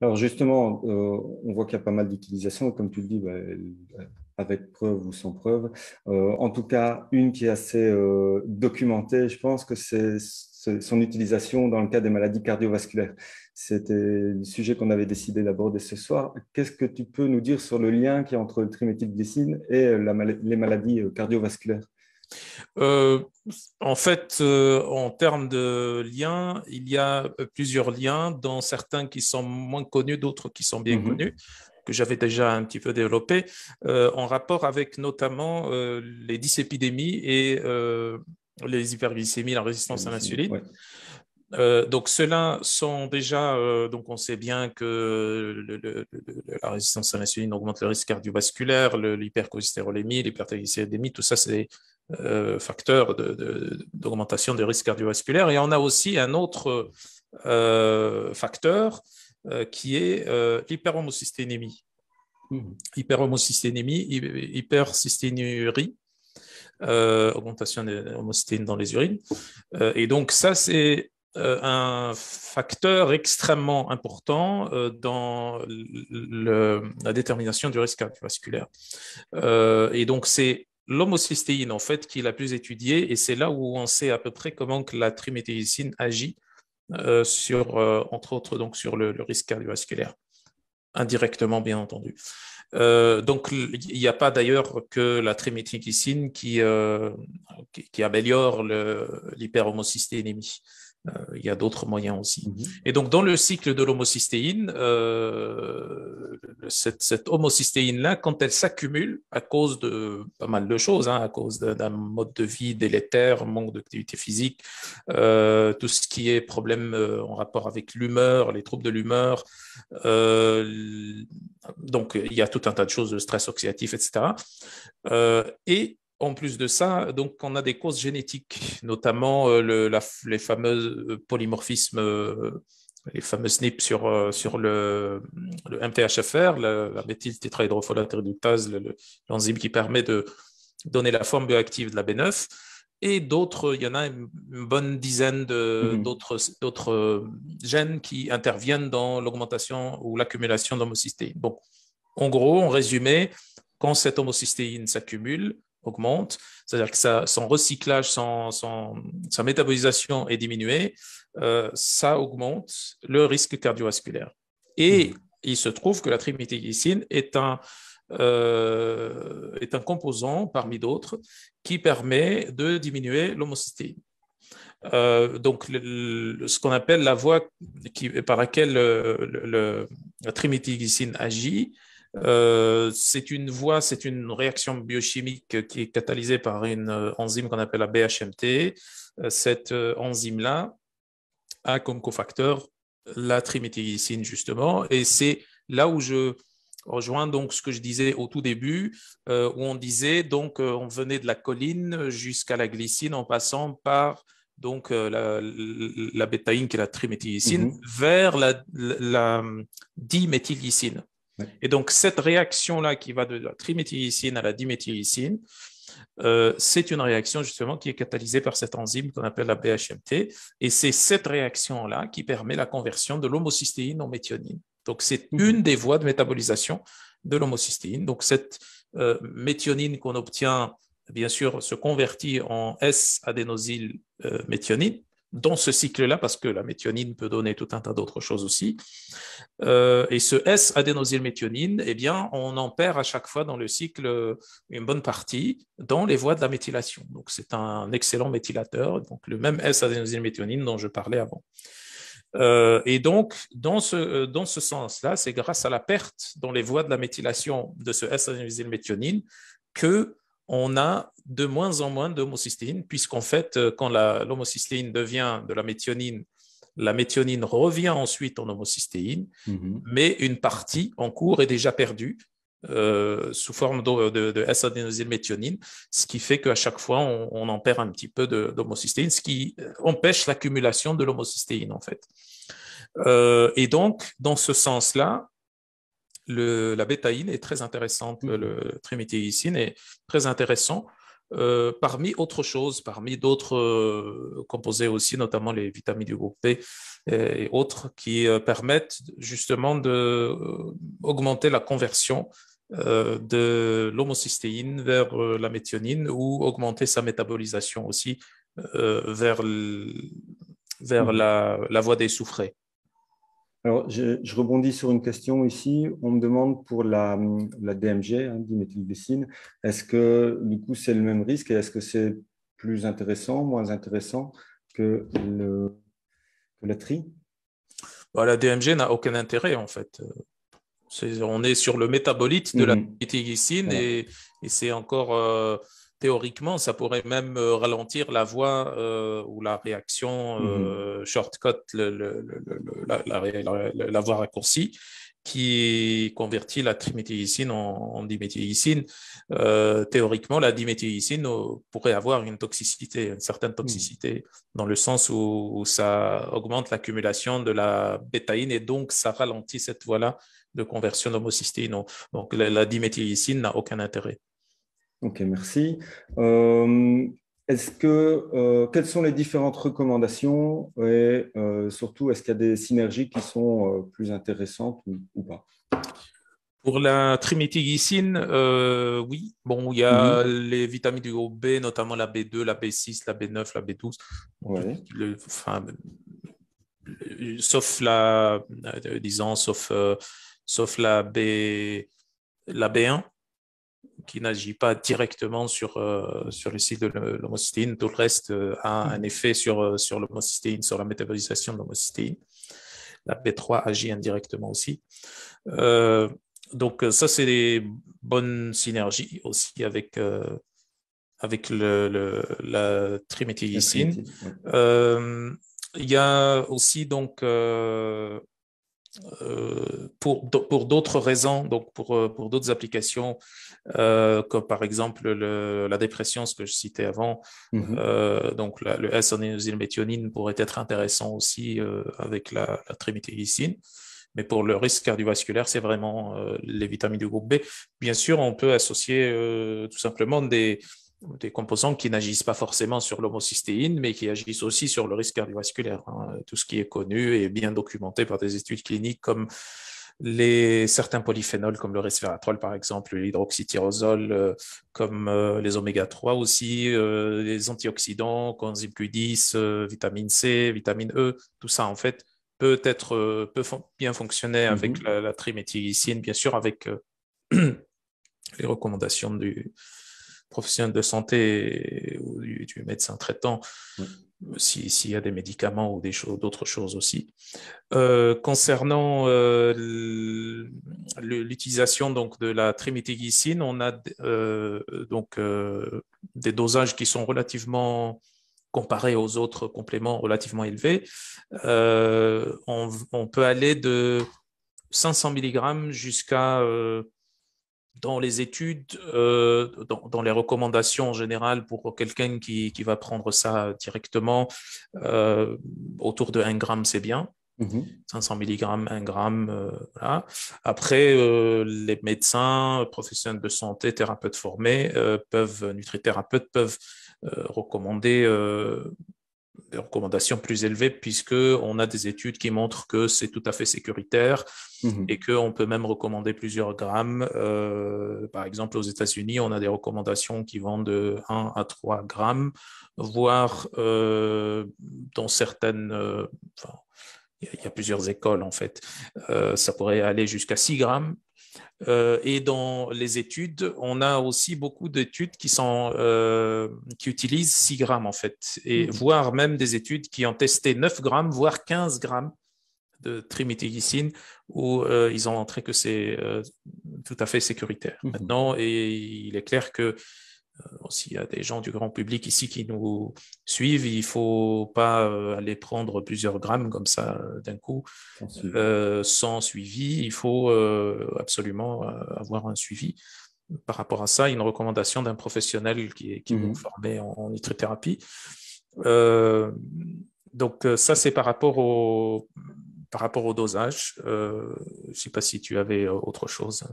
Alors justement, euh, on voit qu'il y a pas mal d'utilisations, comme tu le dis, bah, avec preuve ou sans preuve. Euh, en tout cas, une qui est assez euh, documentée, je pense que c'est son utilisation dans le cas des maladies cardiovasculaires. C'était le sujet qu'on avait décidé d'aborder ce soir. Qu'est-ce que tu peux nous dire sur le lien qui est entre le triméthylglycine et les maladies cardiovasculaires euh, en fait, euh, en termes de liens, il y a euh, plusieurs liens, dont certains qui sont moins connus, d'autres qui sont bien mhm. connus que j'avais déjà un petit peu développé, en rapport avec notamment les dysépidémies et les hyperglycémies, la résistance à l'insuline. donc ceux-là sont déjà, donc on sait bien que le, la résistance à l'insuline augmente le risque cardiovasculaire, l'hypercholestérolémie, l'hypertriglycéridémie, tout ça c'est euh, facteur d'augmentation de, des risques cardiovasculaires. Et on a aussi un autre euh, facteur euh, qui est l'hyperhomocysténémie. Mmh. Hyperhomocysténémie, hypercysténurie, augmentation de l'homocystéine dans les urines. et donc ça, c'est un facteur extrêmement important dans la détermination du risque cardiovasculaire. et donc c'est l'homocystéine, en fait, qui est la plus étudiée, et c'est là où on sait à peu près comment que la triméthylicine agit euh, sur, euh, entre autres, donc sur le, risque cardiovasculaire, indirectement, bien entendu. Euh, donc, il n'y a pas d'ailleurs que la triméthylicine qui, améliore l'hyperhomocystéinémie. Euh, il y a d'autres moyens aussi. Mhm. Et donc, dans le cycle de l'homocystéine, euh, cette, homocystéine-là, quand elle s'accumule à cause de pas mal de choses, hein, à cause d'un mode de vie délétère, manque d'activité physique, euh, tout ce qui est problème en rapport avec l'humeur, les troubles de l'humeur, donc il y a tout un tas de choses, le stress oxydatif, etc. et en plus de ça, donc, on a des causes génétiques, notamment euh, les fameux euh, polymorphismes, euh, les fameux SNP sur, le, MTHFR, la, la méthyltétrahydrofolate l'enzyme qui permet de donner la forme bioactive de la B9. Et d'autres, il y en a une bonne dizaine mhm. d'autres gènes qui interviennent dans l'augmentation ou l'accumulation d'homocystéine. Bon, en gros, en résumé, quand cette homocystéine s'accumule, augmente, c'est-à-dire que son recyclage, son, sa métabolisation est diminuée, euh, ça augmente le risque cardiovasculaire. Et mm-hmm. il se trouve que la triméthylglycine est un, euh, est un composant parmi d'autres qui permet de diminuer l'homocystéine. Euh, donc, ce qu'on appelle la voie qui, par laquelle le, la triméthylglycine agit, euh, c'est une voie, c'est une réaction biochimique qui est catalysée par une euh, enzyme qu'on appelle la BHMT. Euh, cette enzyme-là a comme cofacteur la triméthylglycine, justement. Et c'est là où je rejoins donc ce que je disais au tout début, où on disait donc on venait de la colline jusqu'à la glycine en passant par donc la, la bétaïne qui est la triméthylglycine mhm. vers la, la, la hum, diméthylglycine. Et donc, cette réaction-là qui va de la triméthylicine à la diméthylicine, euh, c'est une réaction justement qui est catalysée par cette enzyme qu'on appelle la BHMT. Et c'est cette réaction-là qui permet la conversion de l'homocystéine en méthionine. Donc, c'est mmh. une des voies de métabolisation de l'homocystéine. Donc, cette euh, méthionine qu'on obtient, bien sûr, se convertit en S-adénosyl-méthionine dans ce cycle-là, parce que la méthionine peut donner tout un tas d'autres choses aussi. Euh, et ce S-adénosylméthionine, eh bien, on en perd à chaque fois dans le cycle une bonne partie dans les voies de la méthylation. Donc, c'est un excellent méthylateur, donc le même S-adénosylméthionine dont je parlais avant. Euh, et donc, dans ce, euh, dans ce sens-là, c'est grâce à la perte dans les voies de la méthylation de ce S-adénosylméthionine que on a de moins en moins d'homocystéine, puisqu'en fait, euh, quand l'homocystéine devient de la méthionine, la méthionine revient ensuite en homocystéine, mhm. mais une partie en cours est déjà perdue euh, sous forme de, S-adénosylméthionine, ce qui fait qu'à chaque fois, on, en perd un petit peu d'homocystéine, ce qui euh, empêche l'accumulation de l'homocystéine, en fait. et donc, dans ce sens-là, la bétaïne est très intéressante, mhm. le triméthylicine est très intéressant. Euh, parmi autres choses, parmi d'autres euh, composés aussi, notamment les vitamines du groupe B euh, et autres, qui permettent justement d'augmenter la conversion de l'homocystéine vers la méthionine ou augmenter sa métabolisation aussi vers, mhm. la, la voie des soufrés. Alors, je, rebondis sur une question ici. On me demande pour la, DMG, hein, est-ce que du coup c'est le même risque et est-ce que c'est plus intéressant, moins intéressant que, la tri bah, La DMG n'a aucun intérêt en fait. on est sur le métabolite de la hmm. diméthylglycine et, c'est encore. Euh, théoriquement, ça pourrait même euh, ralentir la voie euh, ou la réaction mmh euh, shortcut, la, la, voie raccourcie, qui convertit la triméthylicine en, diméthylicine. théoriquement, la diméthylicine pourrait avoir une toxicité, une certaine mmh. toxicité, dans le sens où, ça augmente l'accumulation de la bétaïne et donc ça ralentit cette voie-là de conversion d'homocystéine. Donc la, la diméthylicine n'a aucun intérêt. Ok, merci. Euh, est-ce que, euh, quelles sont les différentes recommandations et euh, surtout, est-ce qu'il y a des synergies qui sont plus intéressantes ou, pas pour la triméthylglycine, oui. Bon, il y a les vitamines du groupe B, notamment la B2, la B6, la B9, la B12. sauf la, disons, sauf, sauf la B, la B1 qui n'agit pas directement sur, euh, sur le site de l'homocystéine. Tout le reste euh, a un mmh. effet sur, euh, sur l'homocystéine, sur la métabolisation de l'homocystéine. La B3 agit indirectement aussi. donc ça, c'est des bonnes synergies aussi avec, avec la triméthylicine. il y a aussi donc euh, pour, pour d'autres raisons, donc pour, euh, pour d'autres applications, euh, comme par exemple la dépression, ce que je citais avant, mhm. donc le S-anénosylméthionine pourrait être intéressant aussi avec la, la Mais pour le risque cardiovasculaire, c'est vraiment les vitamines du groupe B. Bien sûr, on peut associer tout simplement des, des composants qui n'agissent pas forcément sur l'homocystéine, mais qui agissent aussi sur le risque cardiovasculaire. Hein. Tout ce qui est connu et bien documenté par des études cliniques comme les, certains polyphénols comme le resveratrol par exemple, l'hydroxytyrosol, euh, comme euh, les oméga 3 aussi, euh, les antioxydants, coenzyme Q10, vitamine C, vitamine E, tout ça en fait peut être peut bien fonctionner mhm. avec la, la bien sûr avec les recommandations du, professionnel de santé ou du, médecin traitant, mm. s'il y a des médicaments ou des choses, d'autres choses aussi. Euh, concernant euh, l'utilisation donc de la trimitigycine, on a euh, donc des dosages qui sont relativement comparés aux autres compléments relativement élevés. On, on, peut aller de 500 mg jusqu'à dans les études, euh, dans, les recommandations générales pour quelqu'un qui, va prendre ça directement, euh, autour de 1 gramme, c'est bien. 500 mg, 1 gramme. Euh, Après, les médecins, professionnels de santé, thérapeutes formés, peuvent, nutrithérapeutes peuvent recommander euh, recommandations plus élevées puisque on a des études qui montrent que c'est tout à fait sécuritaire mhm. et que on peut même recommander plusieurs grammes. Euh, par exemple, aux États-Unis, on a des recommandations qui vont de 1 à 3 grammes, voire euh, dans certaines, il y, a plusieurs écoles en fait. Euh, ça pourrait aller jusqu'à 6 grammes. Euh, et dans les études, on a aussi beaucoup d'études qui, euh, qui utilisent 6 grammes en fait, et mhm. voire même des études qui ont testé 9 grammes, voire 15 grammes de triméthylglycine où ils ont montré que c'est tout à fait sécuritaire. Mhm. Maintenant, et il est clair que euh, s'il y a des gens du grand public ici qui nous suivent, il ne faut pas euh, aller prendre plusieurs grammes comme ça euh, d'un coup sans, suivi. Il faut absolument avoir un suivi. Par rapport à ça, une recommandation d'un professionnel qui est, mhm. formé en, donc ça, c'est par rapport au par rapport au dosage. je ne sais pas si tu avais autre chose.